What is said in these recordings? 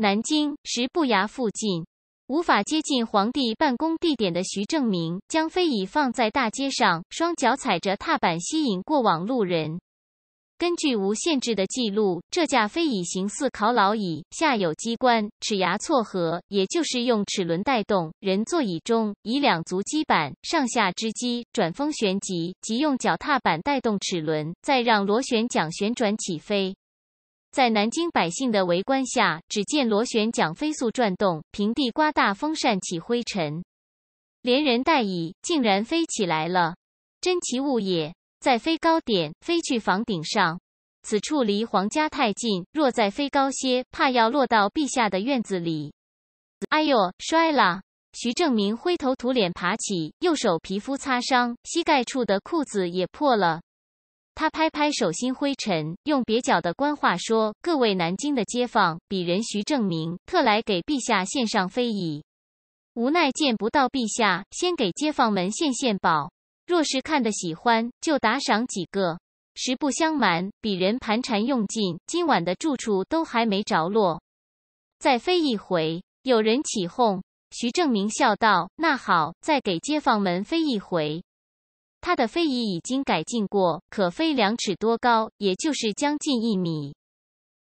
南京石步衙附近，无法接近皇帝办公地点的徐正明将飞椅放在大街上，双脚踩着踏板，吸引过往路人。根据无限制的记录，这架飞椅形似考老椅，下有机关，齿牙错合，也就是用齿轮带动人座椅中以两足基板上下之机转风旋即，即用脚踏板带动齿轮，再让螺旋桨旋转起飞。在南京百姓的围观下，只见螺旋桨飞速转动，平地刮大风扇起灰尘，连人带椅竟然飞起来了，真奇物也！再飞高点，飞去房顶上。此处离皇家太近，若再飞高些，怕要落到陛下的院子里。哎呦，摔了！徐正明灰头土脸爬起，右手皮肤擦伤，膝盖处的裤子也破了。他拍拍手心灰尘，用蹩脚的官话说：“各位南京的街坊，鄙人徐正明特来给陛下献上飞椅。无奈见不到陛下，先给街坊们献献宝。若是看得喜欢，就打赏几个。实不相瞒，鄙人盘缠用尽，今晚的住处都还没着落。再飞一回。”有人起哄。徐正明笑道：“那好，再给街坊们飞一回。”它的飞翼已经改进过，可飞两尺多高，也就是将近一米，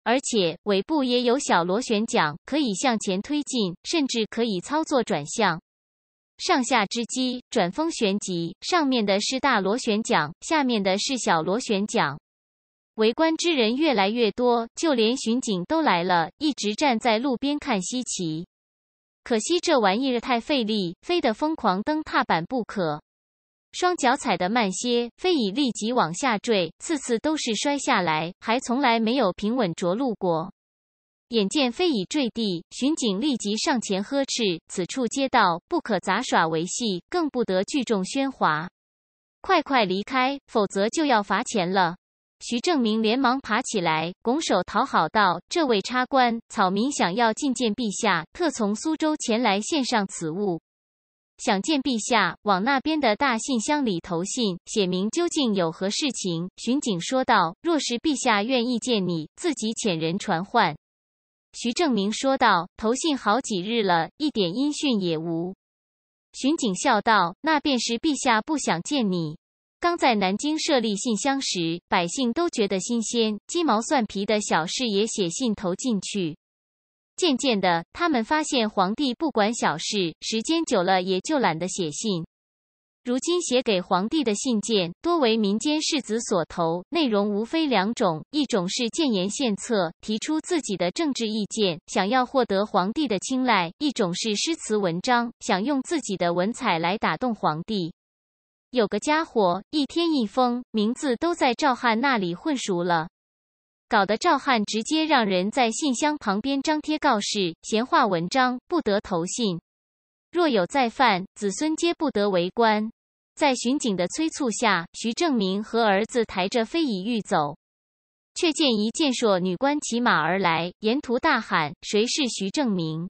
而且尾部也有小螺旋桨，可以向前推进，甚至可以操作转向。上下之机，转风旋机，上面的是大螺旋桨，下面的是小螺旋桨。围观之人越来越多，就连巡警都来了，一直站在路边看稀奇。可惜这玩意儿太费力，飞得疯狂，蹬踏板不可。双脚踩得慢些，飞蚁立即往下坠，次次都是摔下来，还从来没有平稳着陆过。眼见飞蚁坠地，巡警立即上前呵斥：“此处街道不可杂耍为戏，更不得聚众喧哗，快快离开，否则就要罚钱了。”徐正明连忙爬起来，拱手讨好道：“这位差官，草民想要觐见陛下，特从苏州前来献上此物。”想见陛下，往那边的大信箱里投信，写明究竟有何事情。巡警说道：“若是陛下愿意见你，自己遣人传唤。”徐正明说道：“投信好几日了，一点音讯也无。”巡警笑道：“那便是陛下不想见你。刚在南京设立信箱时，百姓都觉得新鲜，鸡毛蒜皮的小事也写信投进去。”渐渐的，他们发现皇帝不管小事，时间久了也就懒得写信。如今写给皇帝的信件多为民间士子所投，内容无非两种：一种是建言献策，提出自己的政治意见，想要获得皇帝的青睐；一种是诗词文章，想用自己的文采来打动皇帝。有个家伙一天一封，名字都在赵汉那里混熟了。搞得赵汉直接让人在信箱旁边张贴告示，闲话文章不得投信，若有再犯，子孙皆不得为官。在巡警的催促下，徐正明和儿子抬着飞椅欲走，却见一健硕女官骑马而来，沿途大喊：“谁是徐正明？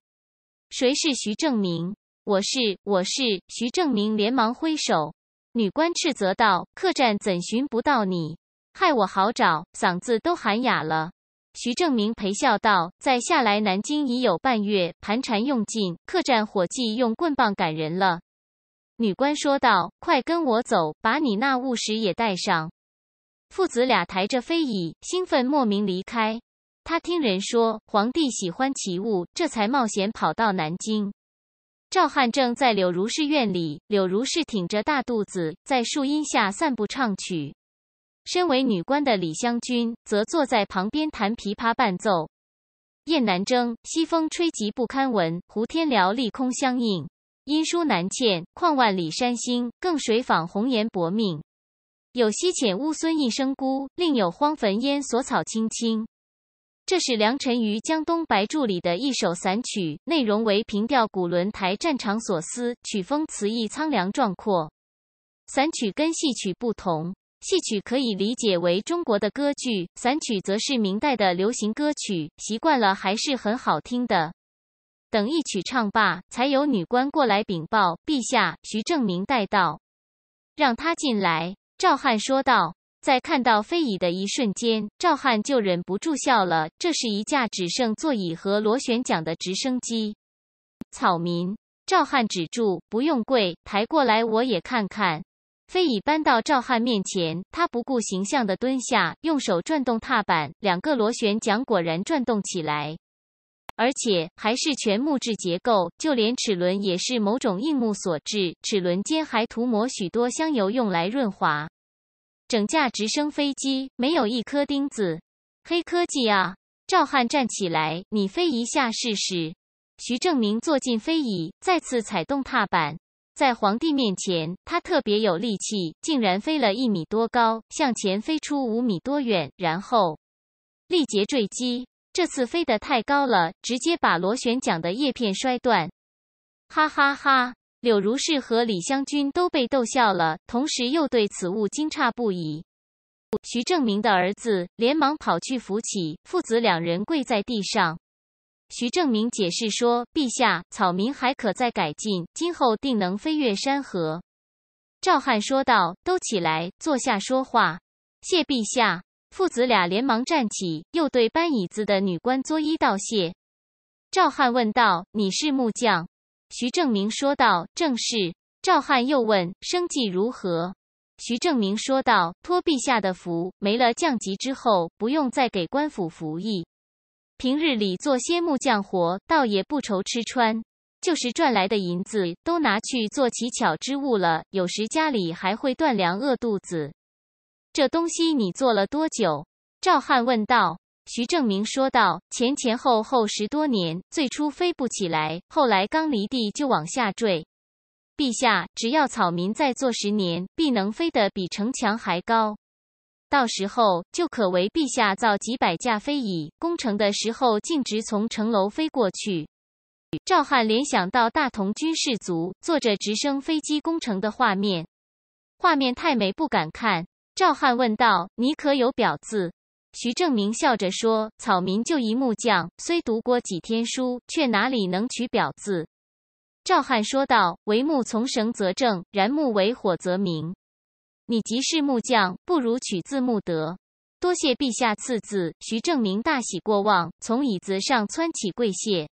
谁是徐正明？我是，我是徐正明！”连忙挥手，女官斥责道：“客栈怎寻不到你？”害我好找，嗓子都喊哑了。徐正明陪笑道：“在下来南京已有半月，盘缠用尽，客栈伙计用棍棒赶人了。”女官说道：“快跟我走，把你那物什也带上。”父子俩抬着飞椅，兴奋莫名离开。他听人说皇帝喜欢奇物，这才冒险跑到南京。赵汉正在柳如是院里，柳如是挺着大肚子在树荫下散步唱曲。身为女官的李香君则坐在旁边弹琵琶伴奏。雁南征，西风吹急不堪闻；胡天辽，立空相应。音书难欠，况万里山星。更谁访红颜薄命？有西浅乌孙一声孤，另有荒坟烟锁草青青。这是梁辰于《江东白苎》里的一首散曲，内容为平调古轮台战场所思，曲风词意苍凉壮阔。散曲跟戏曲不同。戏曲可以理解为中国的歌剧，散曲则是明代的流行歌曲。习惯了还是很好听的。等一曲唱罢，才由女官过来禀报：“陛下，徐正明带到，让他进来。”赵汉说道。在看到飞椅的一瞬间，赵汉就忍不住笑了。这是一架只剩座椅和螺旋桨的直升机。草民，赵汉止住，不用跪，抬过来，我也看看。飞椅搬到赵汉面前，他不顾形象的蹲下，用手转动踏板，两个螺旋桨果然转动起来，而且还是全木质结构，就连齿轮也是某种硬木所制，齿轮间还涂抹许多香油用来润滑。整架直升飞机没有一颗钉子，黑科技啊！赵汉站起来，你飞一下试试。徐正明坐进飞椅，再次踩动踏板。在皇帝面前，他特别有力气，竟然飞了一米多高，向前飞出五米多远，然后力竭坠机。这次飞得太高了，直接把螺旋桨的叶片摔断。哈哈哈！柳如是和李香君都被逗笑了，同时又对此物惊诧不已。徐正明的儿子连忙跑去扶起父子两人，跪在地上。徐正明解释说：“陛下，草民还可再改进，今后定能飞越山河。”赵汉说道：“都起来，坐下说话。”谢陛下，父子俩连忙站起，又对搬椅子的女官作揖道谢。赵汉问道：“你是木匠？”徐正明说道：“正是。”赵汉又问：“生计如何？”徐正明说道：“托陛下的福，没了降级之后，不用再给官府服役。”平日里做些木匠活，倒也不愁吃穿，就是赚来的银子都拿去做奇巧之物了。有时家里还会断粮，饿肚子。这东西你做了多久？赵汉问道。徐正明说道：“前前后后十多年。最初飞不起来，后来刚离地就往下坠。陛下，只要草民再做十年，必能飞得比城墙还高。”到时候就可为陛下造几百架飞椅，攻城的时候径直从城楼飞过去。赵汉联想到大同军士卒坐着直升飞机攻城的画面，画面太美不敢看。赵汉问道：“你可有表字？”徐正明笑着说：“草民就一木匠，虽读过几天书，却哪里能取表字？”赵汉说道：“为木从绳则正，然木为火则明。”你即是木匠，不如取字木德。多谢陛下赐字，徐正明大喜过望，从椅子上窜起跪谢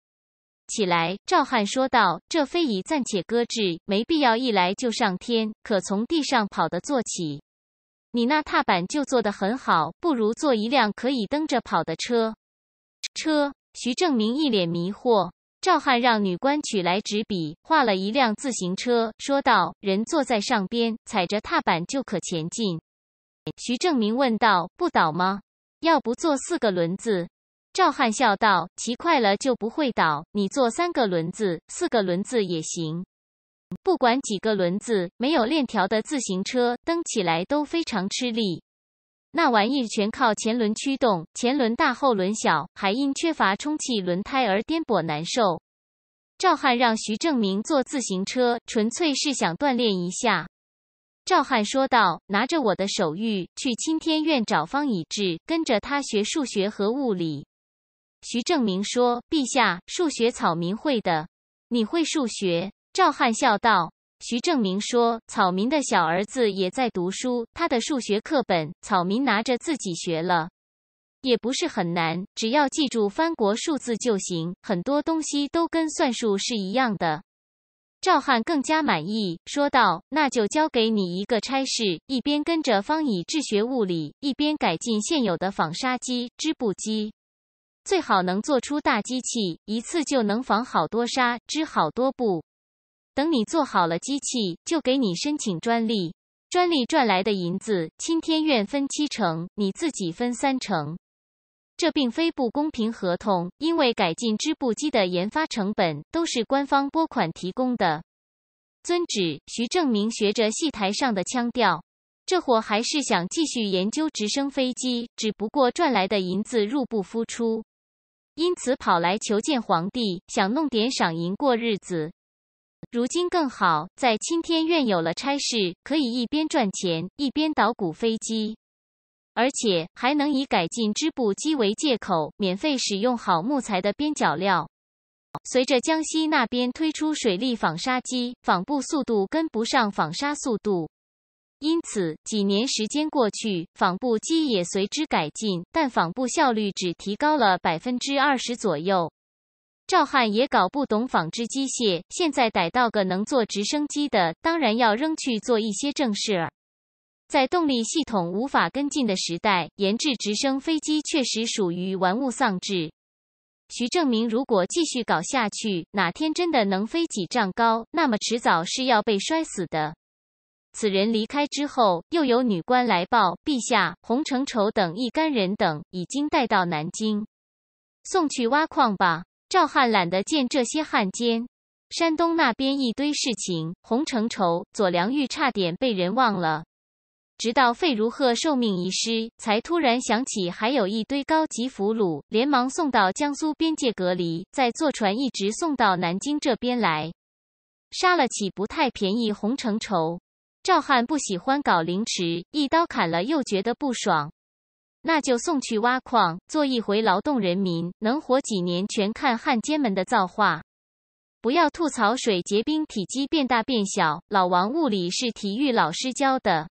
起来。赵汉说道：“这非已暂且搁置，没必要一来就上天，可从地上跑的做起。你那踏板就做得很好，不如坐一辆可以蹬着跑的车。”车？徐正明一脸迷惑。赵汉让女官取来纸笔，画了一辆自行车，说道：“人坐在上边，踩着踏板就可前进。”徐正明问道：“不倒吗？要不坐四个轮子？”赵汉笑道：“骑快了就不会倒。你坐三个轮子，四个轮子也行。不管几个轮子，没有链条的自行车蹬起来都非常吃力。”那玩意全靠前轮驱动，前轮大后轮小，还因缺乏充气轮胎而颠簸难受。赵汉让徐正明坐自行车，纯粹是想锻炼一下。赵汉说道：“拿着我的手谕去青天院找方以智，跟着他学数学和物理。”徐正明说：“陛下，数学草民会的，你会数学？”赵汉笑道。徐正明说：“草民的小儿子也在读书，他的数学课本，草民拿着自己学了，也不是很难，只要记住翻国数字就行。很多东西都跟算术是一样的。”赵汉更加满意，说道：“那就交给你一个差事，一边跟着方以智学物理，一边改进现有的纺纱机、织布机，最好能做出大机器，一次就能纺好多纱、织好多布。”等你做好了机器，就给你申请专利。专利赚来的银子，钦天院分七成，你自己分三成。这并非不公平合同，因为改进织布机的研发成本都是官方拨款提供的。遵旨，徐正明学着戏台上的腔调。这货还是想继续研究直升飞机，只不过赚来的银子入不敷出，因此跑来求见皇帝，想弄点赏银过日子。如今更好，在青天苑有了差事，可以一边赚钱，一边捣鼓飞机，而且还能以改进织布机为借口，免费使用好木材的边角料。随着江西那边推出水力纺纱机，纺布速度跟不上纺纱速度，因此几年时间过去，纺布机也随之改进，但纺布效率只提高了百分之二十左右。赵汉也搞不懂纺织机械，现在逮到个能做直升机的，当然要扔去做一些正事儿。在动力系统无法跟进的时代，研制直升飞机确实属于玩物丧志。徐正明如果继续搞下去，哪天真的能飞几丈高，那么迟早是要被摔死的。此人离开之后，又有女官来报：陛下，洪承畴等一干人等已经带到南京，送去挖矿吧。赵汉懒得见这些汉奸，山东那边一堆事情。洪承畴、左良玉差点被人忘了，直到费如鹤受命遗失，才突然想起还有一堆高级俘虏，连忙送到江苏边界隔离，再坐船一直送到南京这边来。杀了岂不太便宜洪承畴？赵汉不喜欢搞凌迟，一刀砍了又觉得不爽。那就送去挖矿，做一回劳动人民，能活几年全看汉奸们的造化。不要吐槽水结冰体积变大变小，老王物理是体育老师教的。